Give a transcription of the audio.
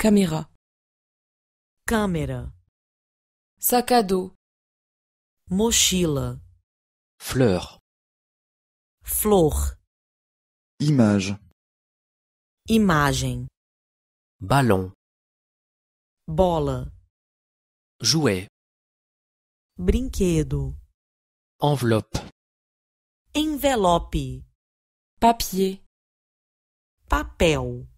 Caméra. Câmera. Sac à dos. Mochila. Fleur. Flor. Image. Imagem. Ballon. Bola. Jouet. Brinquedo. Enveloppe. Envelope. Papier. Papel.